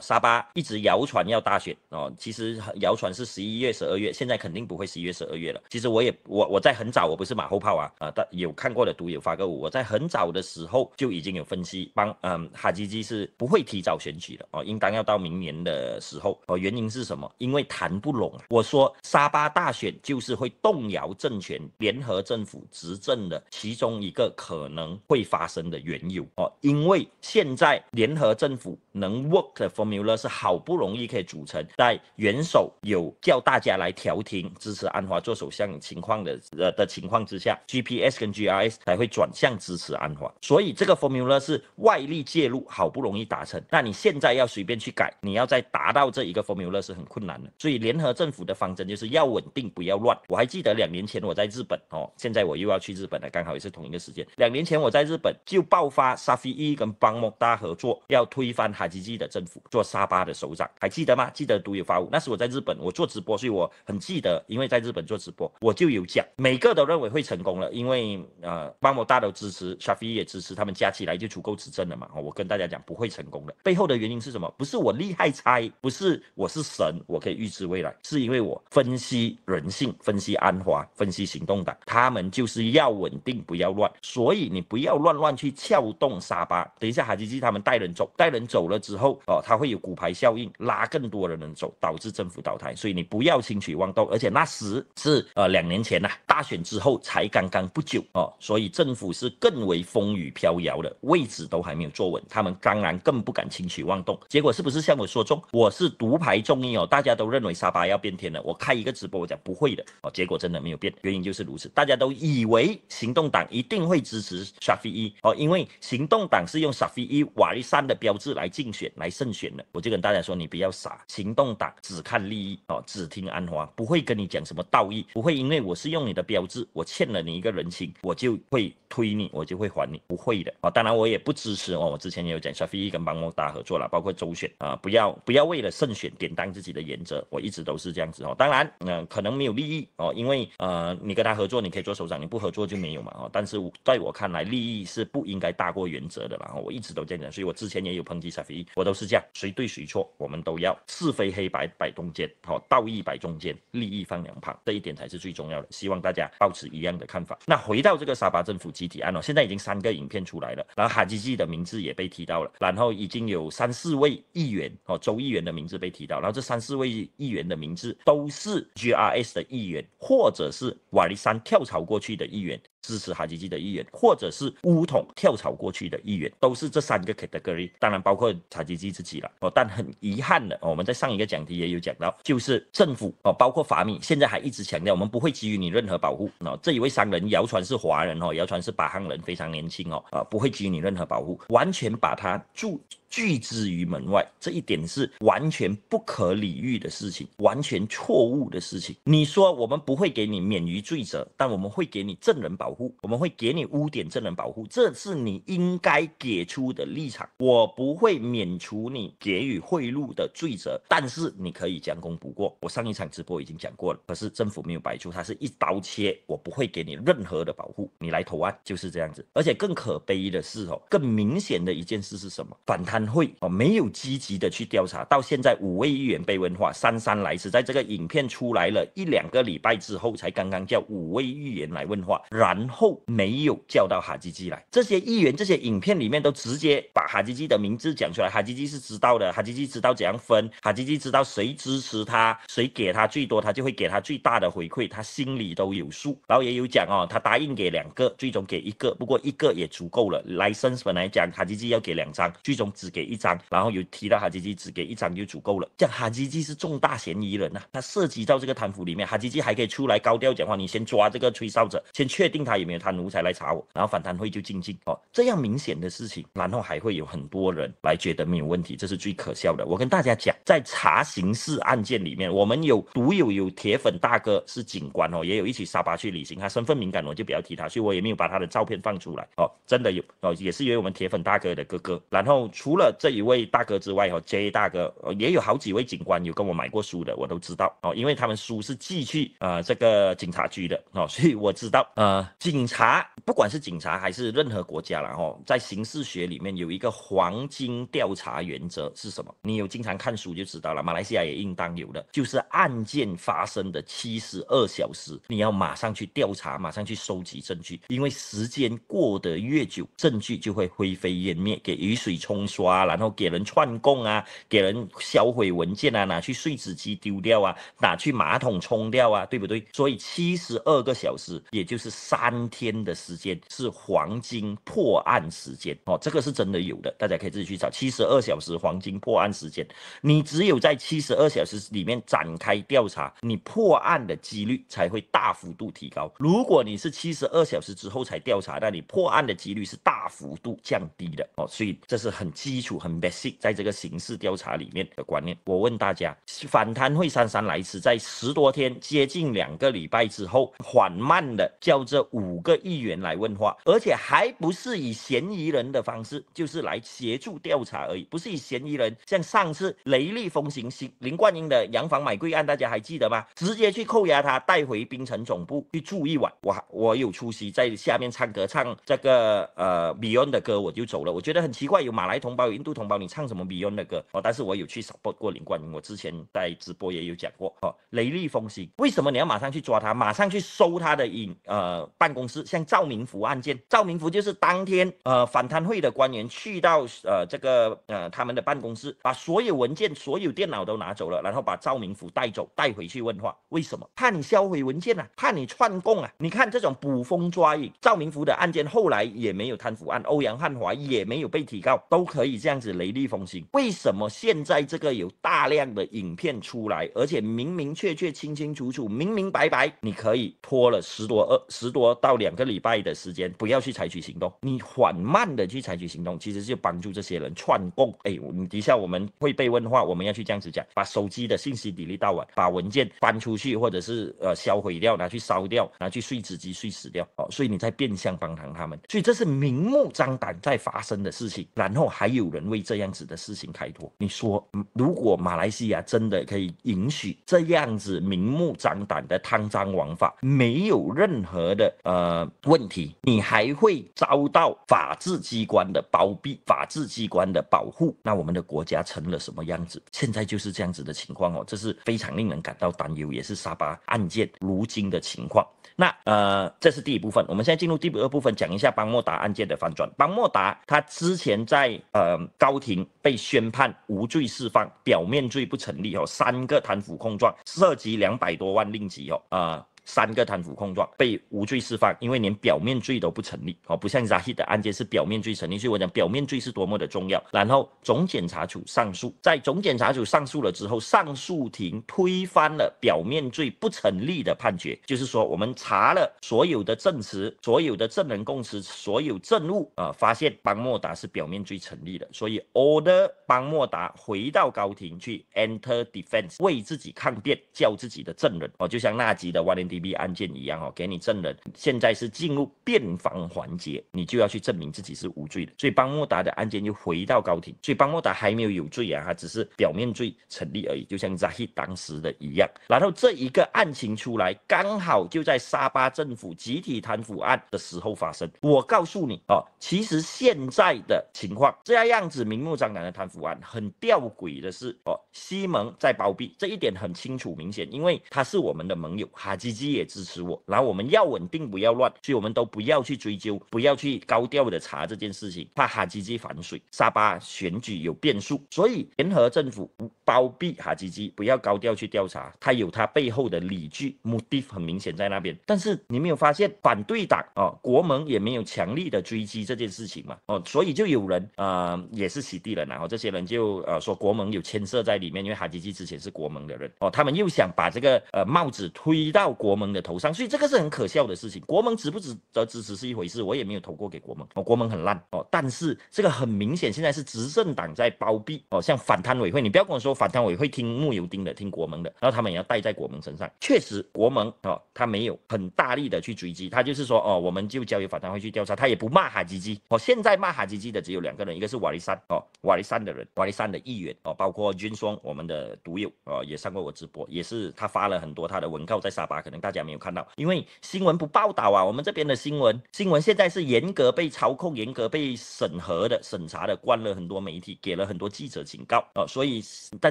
沙巴一直谣传要大选哦，其实谣传是十一月、十二月，现在肯定不会十一月、十二月了。其实我也我我在很早，我不是马后炮啊啊，有看过的读友发个我，我在很早的时候就已经有分析，帮嗯哈吉吉是不会提早选举的哦，应当要到明年的时候哦。原因是什么？因为谈不拢。我说沙巴大选就是会动摇政权联合政府执政的其中一个可能会发生的缘由哦，因为现在联合政府能 work 的风。formula 是好不容易可以组成，在元首有叫大家来调停、支持安华做首相情况的呃的情况之下，GPS 跟 GRS 才会转向支持安华。所以这个 formula 是外力介入，好不容易达成。那你现在要随便去改，你要再达到这一个 formula 是很困难的。所以联合政府的方针就是要稳定，不要乱。我还记得两年前我在日本哦，现在我又要去日本了，刚好也是同一个时间。两年前我在日本就爆发沙菲一跟邦莫大合作要推翻哈基基的政府。做沙巴的首长还记得吗？记得独有发物，那是我在日本，我做直播，所以我很记得。因为在日本做直播，我就有讲，每个都认为会成功了，因为呃，帮我大都支持，沙菲也支持，他们加起来就足够指正了嘛。我跟大家讲，不会成功的背后的原因是什么？不是我厉害猜，不是我是神，我可以预知未来，是因为我分析人性，分析安华，分析行动党，他们就是要稳定，不要乱，所以你不要乱乱去撬动沙巴。等一下，哈吉吉他们带人走，带人走了之后哦，他会。有骨牌效应，拉更多的人走，导致政府倒台。所以你不要轻举妄动。而且那时是呃两年前呐，大选之后才刚刚不久哦，所以政府是更为风雨飘摇的，位置都还没有坐稳，他们当然更不敢轻举妄动。结果是不是像我说中？我是独排众议哦，大家都认为沙巴要变天了。我开一个直播，我讲不会的哦，结果真的没有变，原因就是如此。大家都以为行动党一定会支持沙菲伊哦，因为行动党是用沙菲伊瓦利善的标志来竞选来胜选。我就跟大家说，你不要傻，行动党只看利益哦，只听安华，不会跟你讲什么道义，不会因为我是用你的标志，我欠了你一个人情，我就会推你，我就会还你，不会的啊。当然我也不支持哦，我之前也有讲，沙菲跟芒努达合作了，包括周选啊，不要不要为了胜选点当自己的原则，我一直都是这样子哦。当然，呃，可能没有利益哦，因为呃，你跟他合作，你可以做首长，你不合作就没有嘛哦。但是在我看来，利益是不应该大过原则的啦，我一直都这样，讲，所以我之前也有抨击沙菲我都是这样。谁对谁错，我们都要是非黑白摆中间，好道义摆中间，利益放两旁，这一点才是最重要的。希望大家保持一样的看法。那回到这个沙巴政府集体案哦，现在已经三个影片出来了，然后哈基记的名字也被提到了，然后已经有三四位议员哦，州议员的名字被提到，然后这三四位议员的名字都是 GRS 的议员，或者是瓦利山跳槽过去的议员。支持哈吉吉的议员，或者是乌统跳槽过去的议员，都是这三个 category，当然包括哈吉吉自己了。哦，但很遗憾的，我们在上一个讲题也有讲到，就是政府哦，包括法米，现在还一直强调，我们不会给予你任何保护。那这一位商人谣传是华人哦，谣传是巴哈人，非常年轻哦，啊，不会给予你任何保护，完全把他注。拒之于门外，这一点是完全不可理喻的事情，完全错误的事情。你说我们不会给你免于罪责，但我们会给你证人保护，我们会给你污点证人保护，这是你应该给出的立场。我不会免除你给予贿赂的罪责，但是你可以将功补过。我上一场直播已经讲过了，可是政府没有摆出，他是一刀切，我不会给你任何的保护。你来投案就是这样子。而且更可悲的是哦，更明显的一件事是什么？反贪。会哦，没有积极的去调查。到现在五位议员被问话，姗姗来迟。在这个影片出来了一两个礼拜之后，才刚刚叫五位议员来问话，然后没有叫到哈吉吉来。这些议员，这些影片里面都直接把哈吉吉的名字讲出来。哈吉吉是知道的，哈吉吉知道怎样分，哈吉吉知道谁支持他，谁给他最多，他就会给他最大的回馈，他心里都有数。然后也有讲哦，他答应给两个，最终给一个，不过一个也足够了。license 本来讲哈吉吉要给两张，最终只。给一张，然后有提到哈吉吉，只给一张就足够了。这样哈吉吉是重大嫌疑人呐，他涉及到这个贪腐里面，哈吉吉还可以出来高调讲话。你先抓这个吹哨者，先确定他有没有贪污，才来查我。然后反贪会就静静哦，这样明显的事情，然后还会有很多人来觉得没有问题，这是最可笑的。我跟大家讲，在查刑事案件里面，我们有独有有铁粉大哥是警官哦，也有一起沙巴去旅行，他身份敏感，我就不要提他，所以我也没有把他的照片放出来哦。真的有哦，也是因为我们铁粉大哥的哥哥，然后除了这一位大哥之外，哦 J 大哥，也有好几位警官有跟我买过书的，我都知道哦，因为他们书是寄去呃这个警察局的哦，所以我知道呃，警察不管是警察还是任何国家了哦，在刑事学里面有一个黄金调查原则是什么？你有经常看书就知道了。马来西亚也应当有的，就是案件发生的七十二小时，你要马上去调查，马上去收集证据，因为时间过得越久，证据就会灰飞烟灭，给雨水冲刷。啊，然后给人串供啊，给人销毁文件啊，拿去碎纸机丢掉啊，拿去马桶冲掉啊，对不对？所以七十二个小时，也就是三天的时间，是黄金破案时间。哦，这个是真的有的，大家可以自己去找七十二小时黄金破案时间。你只有在七十二小时里面展开调查，你破案的几率才会大幅度提高。如果你是七十二小时之后才调查，那你破案的几率是大幅度降低的。哦，所以这是很基基础很 basic，在这个刑事调查里面的观念，我问大家，反贪会姗姗来迟，在十多天、接近两个礼拜之后，缓慢的叫这五个议员来问话，而且还不是以嫌疑人的方式，就是来协助调查而已，不是以嫌疑人。像上次雷厉风行，行林冠英的洋房买贵案，大家还记得吗？直接去扣押他，带回槟城总部去住一晚。我还我有出息，在下面唱歌唱这个呃 Beyond 的歌，我就走了。我觉得很奇怪，有马来同胞。印度同胞，你唱什么 Beyond 的歌？哦，但是我有去 support 过林冠英，我之前在直播也有讲过，哦，雷厉风行。为什么你要马上去抓他，马上去收他的影？呃，办公室像赵明福案件，赵明福就是当天，呃，反贪会的官员去到呃这个呃他们的办公室，把所有文件、所有电脑都拿走了，然后把赵明福带走，带回去问话。为什么？怕你销毁文件啊，怕你串供啊？你看这种捕风抓影，赵明福的案件后来也没有贪腐案，欧阳汉华也没有被提告，都可以。这样子雷厉风行，为什么现在这个有大量的影片出来，而且明明确确、清清楚楚、明明白白？你可以拖了十多二十多到两个礼拜的时间，不要去采取行动，你缓慢的去采取行动，其实就帮助这些人串供。哎，等一下我们会被问话，我们要去这样子讲，把手机的信息底力到啊，把文件搬出去，或者是呃销毁掉，拿去烧掉，拿去碎纸机碎死掉。哦，所以你在变相帮他们，所以这是明目张胆在发生的事情，然后还有。有人为这样子的事情开脱，你说如果马来西亚真的可以允许这样子明目张胆的贪赃枉法，没有任何的呃问题，你还会遭到法治机关的包庇、法治机关的保护？那我们的国家成了什么样子？现在就是这样子的情况哦，这是非常令人感到担忧，也是沙巴案件如今的情况。那呃，这是第一部分，我们现在进入第二部分，讲一下邦莫达案件的反转。邦莫达他之前在呃。嗯，高庭被宣判无罪释放，表面罪不成立哦。三个贪腐控状涉及两百多万令吉哦啊。三个贪腐控状被无罪释放，因为连表面罪都不成立。哦，不像扎希的案件是表面罪成立，所以我讲表面罪是多么的重要。然后总检察署上诉，在总检察署上诉了之后，上诉庭推翻了表面罪不成立的判决，就是说我们查了所有的证词、所有的证人供词、所有证物啊，发现邦莫达是表面罪成立的，所以 order 邦莫达回到高庭去 enter d e f e n s e 为自己抗辩，叫自己的证人。哦，就像纳吉的万 a d 案件一样哦，给你证人。现在是进入辩方环节，你就要去证明自己是无罪的。所以邦莫达的案件又回到高庭，所以邦莫达还没有有罪啊，他只是表面罪成立而已，就像扎希当时的一样。然后这一个案情出来，刚好就在沙巴政府集体贪腐案的时候发生。我告诉你哦，其实现在的情况，这样子明目张胆的贪腐案，很吊诡的是哦，西蒙在包庇这一点很清楚明显，因为他是我们的盟友哈基基。也支持我，然后我们要稳定，不要乱，所以我们都不要去追究，不要去高调的查这件事情，怕哈基基反水，沙巴选举有变数，所以联合政府包庇哈基基，不要高调去调查，他有他背后的理据，目的很明显在那边。但是你没有发现反对党哦，国盟也没有强力的追击这件事情嘛？哦，所以就有人呃，也是洗地人，然后这些人就呃说国盟有牵涉在里面，因为哈基基之前是国盟的人哦，他们又想把这个呃帽子推到国。国盟的头上，所以这个是很可笑的事情。国盟值不值得支持是一回事，我也没有投过给国盟，哦，国盟很烂哦。但是这个很明显，现在是执政党在包庇哦，像反贪委会，你不要跟我说反贪委会听穆尤丁的，听国盟的，然后他们也要戴在国盟身上。确实，国盟哦，他没有很大力的去追击，他就是说哦，我们就交由反贪会去调查，他也不骂哈吉吉。哦，现在骂哈吉吉的只有两个人，一个是瓦利山哦，瓦利山的人，瓦利山的议员哦，包括军双我们的独友哦，也上过我直播，也是他发了很多他的文告在沙巴可能。大家没有看到，因为新闻不报道啊。我们这边的新闻，新闻现在是严格被操控、严格被审核的、审查的，关了很多媒体，给了很多记者警告哦。所以大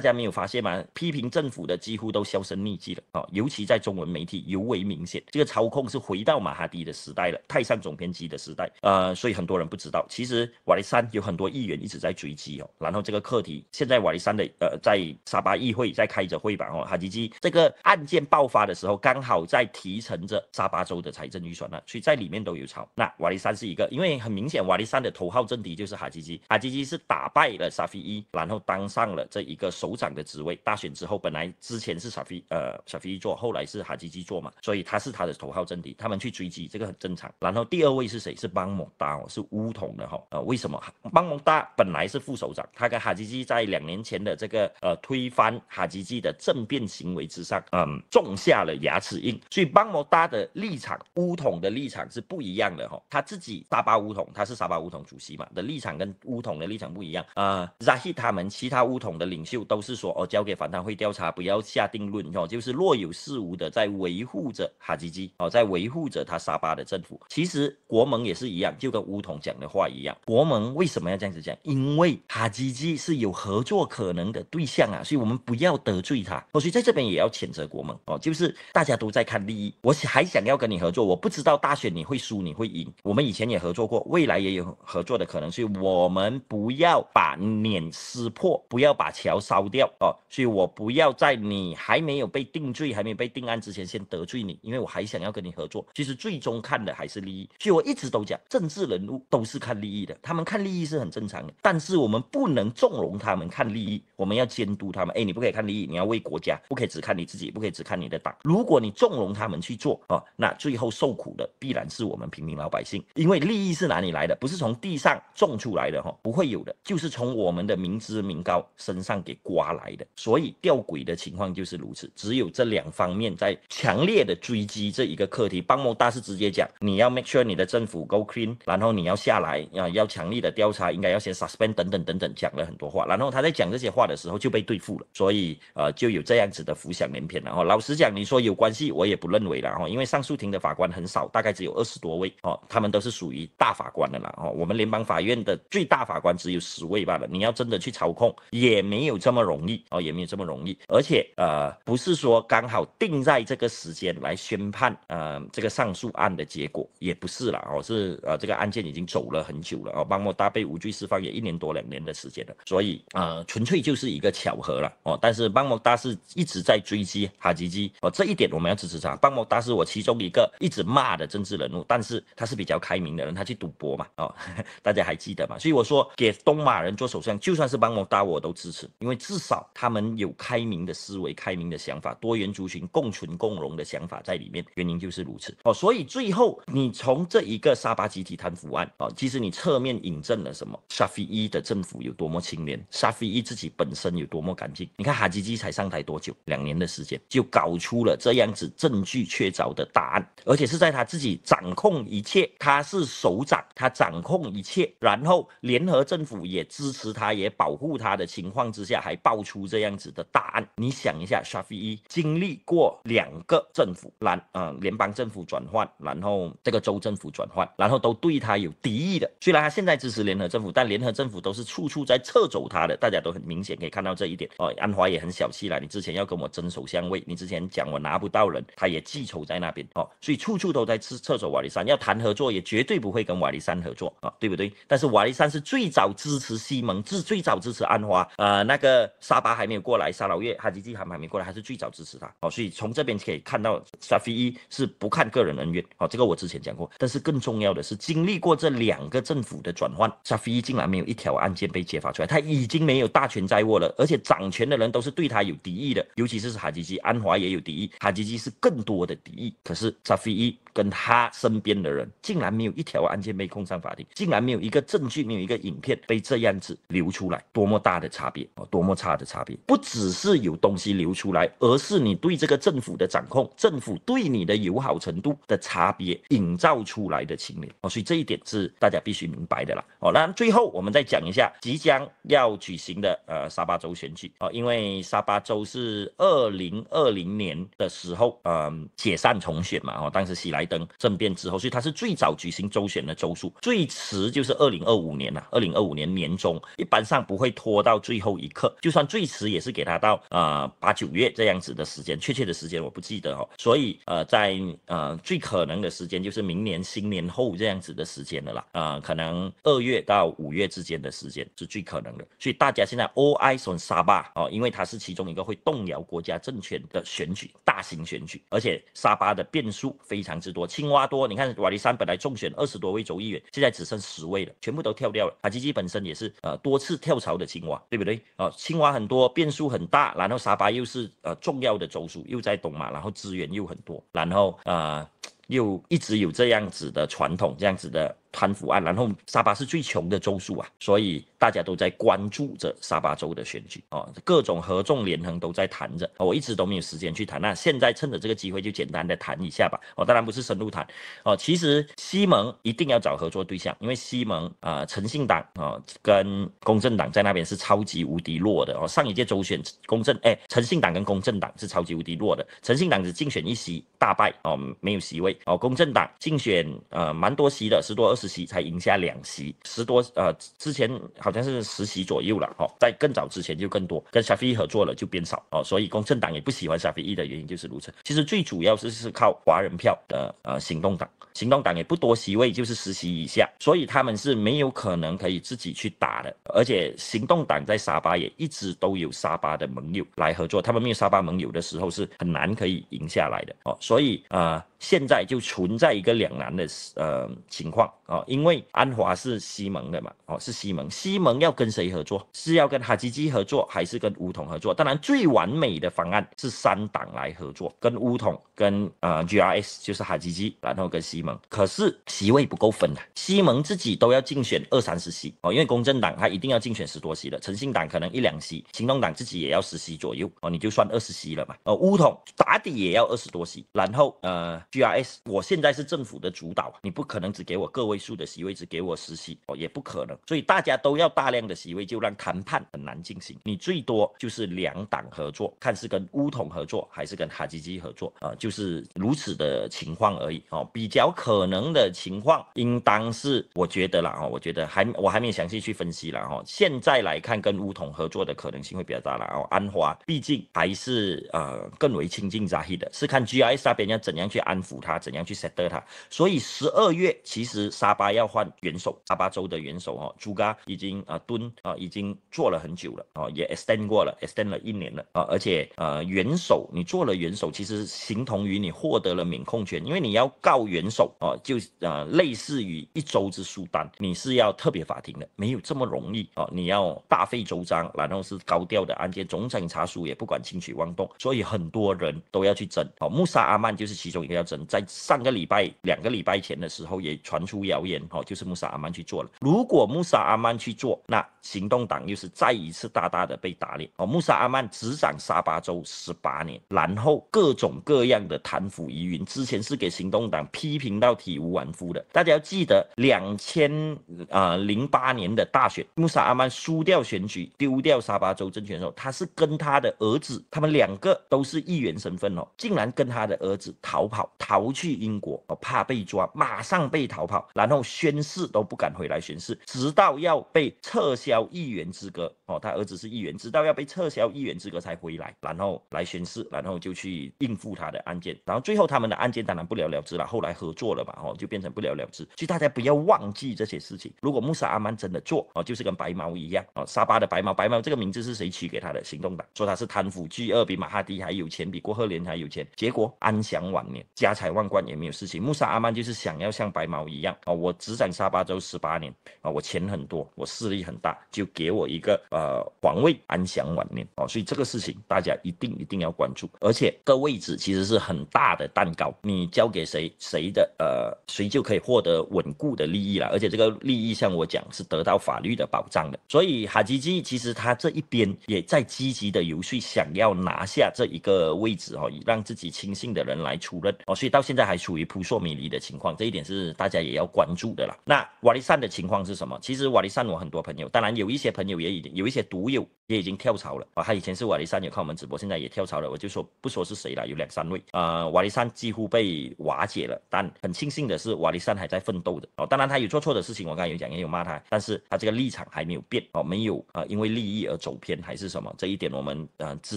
家没有发现吗？批评政府的几乎都销声匿迹了哦，尤其在中文媒体尤为明显。这个操控是回到马哈迪的时代了，泰山总编辑的时代。呃，所以很多人不知道，其实瓦利山有很多议员一直在追击哦。然后这个课题现在瓦利山的呃，在沙巴议会，在开着会吧？哦，哈吉吉这个案件爆发的时候，刚好。在提成着沙巴州的财政预算呢，所以在里面都有炒。那瓦利山是一个，因为很明显，瓦利山的头号政敌就是哈基基，哈基基是打败了沙菲伊，然后当上了这一个首长的职位。大选之后，本来之前是沙菲呃沙菲伊做，后来是哈基基做嘛，所以他是他的头号政敌，他们去追击这个很正常。然后第二位是谁？是邦蒙达，哦，是乌统的哈。呃，为什么？邦蒙达本来是副首长，他跟哈基基在两年前的这个呃推翻哈基基的政变行为之上，嗯，种下了牙齿。所以邦摩达的立场，乌统的立场是不一样的哈，他自己沙巴乌统，他是沙巴乌统主席嘛的立场跟乌统的立场不一样啊。扎希他们其他乌统的领袖都是说哦，交给反贪会调查，不要下定论哦，就是若有似无的在维护着哈吉吉哦，在维护着他沙巴的政府。其实国盟也是一样，就跟乌统讲的话一样，国盟为什么要这样子讲？因为哈吉吉是有合作可能的对象啊，所以我们不要得罪他哦。所以在这边也要谴责国盟哦，就是大家都在。再看利益，我还想要跟你合作，我不知道大选你会输你会赢，我们以前也合作过，未来也有合作的可能，所以我们不要把脸撕破，不要把桥烧掉哦，所以我不要在你还没有被定罪、还没被定案之前先得罪你，因为我还想要跟你合作。其实最终看的还是利益，所以我一直都讲，政治人物都是看利益的，他们看利益是很正常的，但是我们不能纵容他们看利益，我们要监督他们。哎，你不可以看利益，你要为国家，不可以只看你自己，不可以只看你的党。如果你纵纵容他们去做啊，那最后受苦的必然是我们平民老百姓，因为利益是哪里来的？不是从地上种出来的哈，不会有的，就是从我们的民脂民膏身上给刮来的。所以吊诡的情况就是如此。只有这两方面在强烈的追击这一个课题。邦莫大是直接讲，你要 make sure 你的政府 go clean，然后你要下来啊，要强力的调查，应该要先 suspend 等等等等，讲了很多话。然后他在讲这些话的时候就被对付了，所以呃，就有这样子的浮想联翩了后老实讲，你说有关系。我也不认为了哈，因为上诉庭的法官很少，大概只有二十多位哦，他们都是属于大法官的了哦。我们联邦法院的最大法官只有十位罢了。你要真的去操控，也没有这么容易哦，也没有这么容易。而且呃，不是说刚好定在这个时间来宣判呃这个上诉案的结果，也不是了哦，是呃这个案件已经走了很久了哦，邦莫达被无罪释放也一年多两年的时间了，所以呃纯粹就是一个巧合了哦。但是邦莫达是一直在追击哈吉基哦，这一点我们要知。帮忙达是我其中一个一直骂的政治人物，但是他是比较开明的人，他去赌博嘛，哦，大家还记得嘛？所以我说给东马人做首相，就算是帮忙达我都支持，因为至少他们有开明的思维、开明的想法、多元族群共存共荣的想法在里面，原因就是如此。哦，所以最后你从这一个沙巴集体贪腐案，哦，其实你侧面引证了什么？沙菲伊的政府有多么清廉，沙菲伊自己本身有多么干净？你看哈吉吉才上台多久？两年的时间就搞出了这样子。证据确凿的答案，而且是在他自己掌控一切，他是首长，他掌控一切，然后联合政府也支持他，也保护他的情况之下，还爆出这样子的答案。你想一下，沙菲伊经历过两个政府，然呃联邦政府转换，然后这个州政府转换，然后都对他有敌意的。虽然他现在支持联合政府，但联合政府都是处处在掣肘他的，大家都很明显可以看到这一点。哦，安华也很小气了，你之前要跟我争首相位，你之前讲我拿不到了。他也记仇在那边哦，所以处处都在吃厕所瓦利山，要谈合作也绝对不会跟瓦利山合作啊，对不对？但是瓦利山是最早支持西蒙，是最早支持安华，呃，那个沙巴还没有过来，沙老月哈吉吉还还没过来，还是最早支持他哦。所以从这边可以看到，沙菲伊是不看个人恩怨哦，这个我之前讲过。但是更重要的是，经历过这两个政府的转换，沙菲伊竟然没有一条案件被揭发出来，他已经没有大权在握了，而且掌权的人都是对他有敌意的，尤其是哈吉吉，安华也有敌意，哈吉吉是。更多的敌意，可是沙菲伊跟他身边的人竟然没有一条案件被控上法庭，竟然没有一个证据，没有一个影片被这样子流出来，多么大的差别哦，多么差的差别，不只是有东西流出来，而是你对这个政府的掌控，政府对你的友好程度的差别营造出来的情别哦。所以这一点是大家必须明白的啦。哦，那最后我们再讲一下即将要举行的呃沙巴州选举啊，因为沙巴州是二零二零年的时候。嗯，解散重选嘛，哦，当时喜来登政变之后，所以他是最早举行周选的州数，最迟就是二零二五年了，二零二五年年中，一般上不会拖到最后一刻，就算最迟也是给他到呃八九月这样子的时间，确切的时间我不记得哦，所以呃，在呃最可能的时间就是明年新年后这样子的时间的啦，啊，可能二月到五月之间的时间是最可能的，所以大家现在 O I 选沙巴哦，因为它是其中一个会动摇国家政权的选举，大型选。举。而且沙巴的变数非常之多，青蛙多。你看瓦利山本来中选二十多位州议员，现在只剩十位了，全部都跳掉了。阿基吉本身也是呃多次跳槽的青蛙，对不对？呃，青蛙很多，变数很大。然后沙巴又是呃重要的州属，又在东马，然后资源又很多，然后啊又一直有这样子的传统，这样子的贪腐案。然后沙巴是最穷的州属啊，所以。大家都在关注着沙巴州的选举啊，各种合纵连横都在谈着。我一直都没有时间去谈，那现在趁着这个机会就简单的谈一下吧。哦，当然不是深入谈哦。其实西盟一定要找合作对象，因为西盟啊诚信党啊跟公正党在那边是超级无敌弱的哦。上一届周选公正哎诚信党跟公正党是超级无敌弱的，诚信党只竞选一席大败哦，没有席位哦。公正党竞选呃蛮多席的，十多二十席才赢下两席，十多呃之前。好像是十席左右了，哦，在更早之前就更多，跟沙菲合作了就变少，哦，所以公正党也不喜欢沙菲易的原因就是如此。其实最主要是是靠华人票的，呃，行动党，行动党也不多席位，就是十席以下，所以他们是没有可能可以自己去打的，而且行动党在沙巴也一直都有沙巴的盟友来合作，他们没有沙巴盟友的时候是很难可以赢下来的，哦，所以啊。现在就存在一个两难的呃情况啊，因为安华是西盟的嘛，哦，是西盟，西盟要跟谁合作？是要跟哈吉吉合作，还是跟乌统合作？当然，最完美的方案是三党来合作，跟乌统、跟呃 G R S 就是哈吉吉，然后跟西盟。可是席位不够分的，西盟自己都要竞选二三十席哦，因为公正党他一定要竞选十多席的，诚信党可能一两席，行动党自己也要十席左右哦，你就算二十席了嘛，哦，乌统打底也要二十多席，然后呃。G R S，我现在是政府的主导，你不可能只给我个位数的席位只给我实习哦，也不可能，所以大家都要大量的席位，就让谈判很难进行。你最多就是两党合作，看是跟乌统合作还是跟哈基基合作啊，就是如此的情况而已哦。比较可能的情况，应当是我觉得啦哦，我觉得还我还没详细去分析了哦。现在来看，跟乌统合作的可能性会比较大了哦。安华毕竟还是呃更为亲近扎希的，是看 G i S 那边要怎样去安。抚他怎样去 set 他，所以十二月其实沙巴要换元首，沙巴州的元首哦，朱嘎已经啊蹲啊已经做了很久了啊，也 extend 过了，extend 了一年了啊，而且呃元首你做了元首，其实形同于你获得了免控权，因为你要告元首啊，就啊类似于一周之书单，你是要特别法庭的，没有这么容易啊，你要大费周章，然后是高调的案件，总审查署也不管轻举妄动，所以很多人都要去整哦，穆沙阿曼就是其中一个要。在上个礼拜、两个礼拜前的时候，也传出谣言，哦，就是穆沙阿曼去做了。如果穆沙阿曼去做，那行动党又是再一次大大的被打脸哦。穆沙阿曼执掌沙巴州十八年，然后各种各样的贪腐疑云，之前是给行动党批评到体无完肤的。大家要记得，两千啊零八年的大选，穆沙阿曼输掉选举，丢掉沙巴州政权的时候，他是跟他的儿子，他们两个都是议员身份哦，竟然跟他的儿子逃跑。逃去英国，怕被抓，马上被逃跑，然后宣誓都不敢回来宣誓，直到要被撤销议员资格，哦，他儿子是议员，直到要被撤销议员资格才回来，然后来宣誓，然后就去应付他的案件，然后最后他们的案件当然不了了之了，后来合作了吧，哦，就变成不了了之。所以大家不要忘记这些事情。如果穆沙阿曼真的做，哦，就是跟白毛一样，哦，沙巴的白毛，白毛这个名字是谁取给他的？行动党说他是贪腐巨鳄，比马哈迪还有钱，比郭鹤年还有钱，结果安享晚年。家财万贯也没有事情。穆沙阿曼就是想要像白毛一样啊！我执掌沙巴州十八年啊，我钱很多，我势力很大，就给我一个呃皇位，安享晚年哦。所以这个事情大家一定一定要关注。而且个位置其实是很大的蛋糕，你交给谁，谁的呃，谁就可以获得稳固的利益了。而且这个利益像我讲是得到法律的保障的。所以哈吉基其实他这一边也在积极的游说，想要拿下这一个位置以让自己亲信的人来出任哦。所以到现在还处于扑朔迷离的情况，这一点是大家也要关注的啦。那瓦利善的情况是什么？其实瓦利善，我很多朋友，当然有一些朋友也已经有一些独友也已经跳槽了啊。他以前是瓦利善，有看我们直播，现在也跳槽了。我就说不说是谁了，有两三位呃，瓦利善几乎被瓦解了，但很庆幸的是，瓦利善还在奋斗的哦。当然，他有做错的事情，我刚才有讲，也有骂他，但是他这个立场还没有变哦，没有啊，因为利益而走偏还是什么？这一点我们嗯值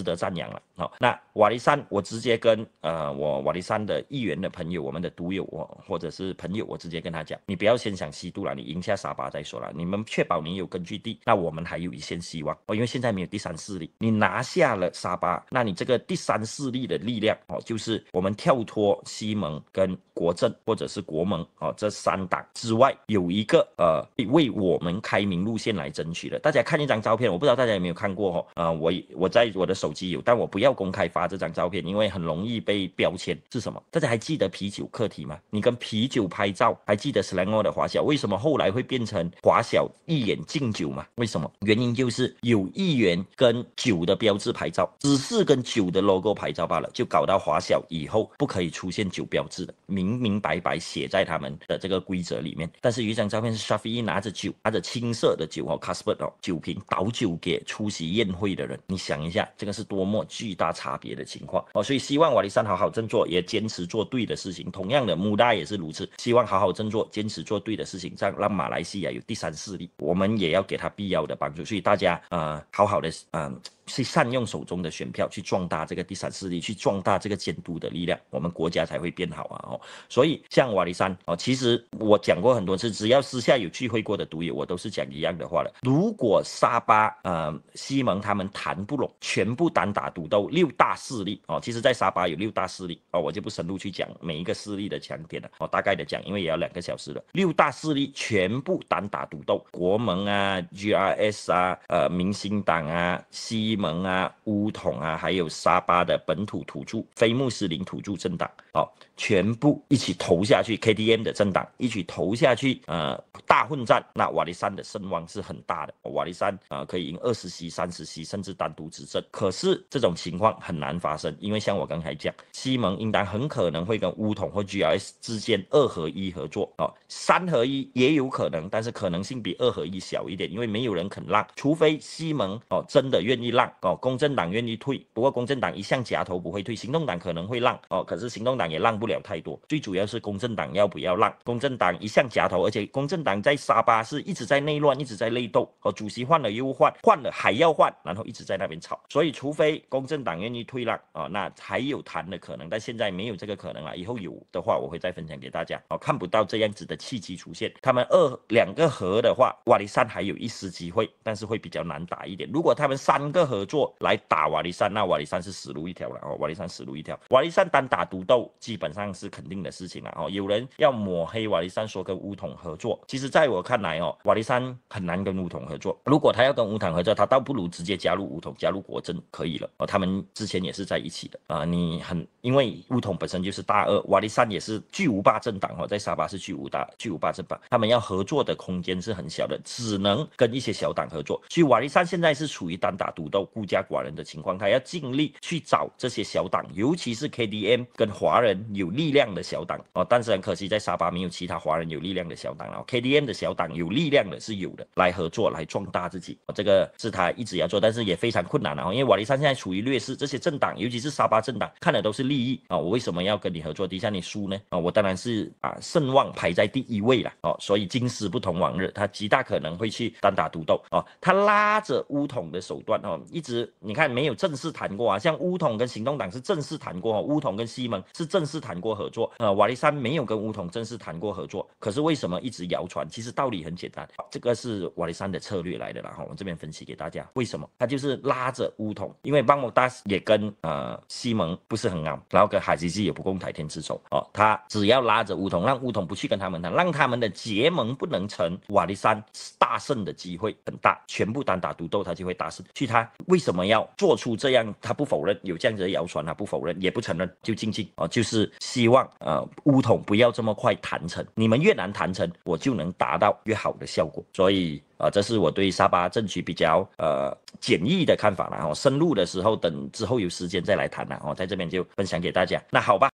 得赞扬了。好，那瓦利善，我直接跟呃我瓦利善的。议员的朋友，我们的独友，我或者是朋友，我直接跟他讲，你不要先想西渡了，你赢下沙巴再说了。你们确保你有根据地，那我们还有一线希望哦，因为现在没有第三势力，你拿下了沙巴，那你这个第三势力的力量哦，就是我们跳脱西盟跟国政或者是国盟哦，这三党之外有一个呃为我们开明路线来争取的。大家看一张照片，我不知道大家有没有看过哦，呃，我我在我的手机有，但我不要公开发这张照片，因为很容易被标签是什么。大家还记得啤酒课题吗？你跟啤酒拍照，还记得 Slango 的华小为什么后来会变成华小一眼敬酒吗？为什么？原因就是有议员跟酒的标志拍照，只是跟酒的 logo 拍照罢了，就搞到华小以后不可以出现酒标志的，明明白白写在他们的这个规则里面。但是有一张照片是 Shafi 拿着酒，拿着青色的酒哦 Casper 的酒瓶倒酒给出席宴会的人，你想一下，这个是多么巨大差别的情况哦！所以希望瓦力山好好振作，也坚持。做对的事情，同样的，穆大也是如此。希望好好振作，坚持做对的事情，这样让马来西亚有第三势力。我们也要给他必要的帮助。所以大家，呃，好好的，嗯。是善用手中的选票去壮大这个第三势力，去壮大这个监督的力量，我们国家才会变好啊！哦，所以像瓦里山哦，其实我讲过很多次，只要私下有聚会过的毒友，我都是讲一样的话的。如果沙巴呃西蒙他们谈不拢，全部单打独斗，六大势力哦，其实在沙巴有六大势力哦，我就不深入去讲每一个势力的强点了，我大概的讲，因为也要两个小时了。六大势力全部单打独斗，国盟啊、G R S 啊、呃、明兴党啊、西。西盟啊、乌统啊，还有沙巴的本土土著、非穆斯林土著政党。哦，全部一起投下去，K T M 的政党一起投下去，呃，大混战。那瓦利山的声望是很大的，瓦利山啊可以赢二十席、三十席，甚至单独执政。可是这种情况很难发生，因为像我刚才讲，西蒙应当很可能会跟乌统或 G R S 之间二合一合作。哦，三合一也有可能，但是可能性比二合一小一点，因为没有人肯让，除非西蒙哦真的愿意让哦，公正党愿意退。不过公正党一向夹头不会退，行动党可能会让哦，可是行动党。党也让不了太多，最主要是公正党要不要让？公正党一向夹头，而且公正党在沙巴是一直在内乱，一直在内斗，和主席换了又换，换了还要换，然后一直在那边吵。所以，除非公正党愿意退让啊，那才有谈的可能。但现在没有这个可能了，以后有的话我会再分享给大家。哦，看不到这样子的契机出现。他们二两个合的话，瓦利山还有一丝机会，但是会比较难打一点。如果他们三个合作来打瓦利山，那瓦利山是死路一条了哦，瓦利山死路一条。瓦利山单打独斗。基本上是肯定的事情了哦。有人要抹黑瓦力山说跟乌统合作，其实在我看来哦，瓦力山很难跟乌统合作。如果他要跟乌统合作，他倒不如直接加入乌统，加入国政可以了哦。他们之前也是在一起的啊。你很因为乌统本身就是大二，瓦力山也是巨无霸政党哦，在沙巴是巨无大巨无霸政党，他们要合作的空间是很小的，只能跟一些小党合作。所以瓦力山现在是处于单打独斗、孤家寡人的情况，他要尽力去找这些小党，尤其是 KDM 跟华。人有力量的小党哦，但是很可惜，在沙巴没有其他华人有力量的小党哦 KDM 的小党有力量的是有的，来合作来壮大自己，这个是他一直要做，但是也非常困难的哦。因为瓦利山现在处于劣势，这些政党尤其是沙巴政党看的都是利益啊。我为什么要跟你合作？底下你输呢？啊，我当然是把胜望排在第一位了哦。所以今时不同往日，他极大可能会去单打独斗哦。他拉着乌统的手段哦，一直你看没有正式谈过啊，像乌统跟行动党是正式谈过，乌统跟西蒙是。正式谈过合作，呃，瓦利山没有跟乌统正式谈过合作，可是为什么一直谣传？其实道理很简单，这个是瓦利山的策略来的啦。后我这边分析给大家，为什么？他就是拉着乌统，因为邦莫达也跟呃西蒙不是很好，然后跟海基基也不共戴天之仇哦，他只要拉着乌统，让乌统不去跟他们谈，让他们的结盟不能成，瓦利山大胜的机会很大。全部单打独斗，他就会大胜。所以他为什么要做出这样？他不否认有这样子的谣传，他不否认，也不承认，就静静啊，就。就是希望呃乌统不要这么快谈成，你们越难谈成，我就能达到越好的效果。所以啊，这是我对沙巴政局比较呃简易的看法了哦。深入的时候，等之后有时间再来谈了哦，在这边就分享给大家。那好吧。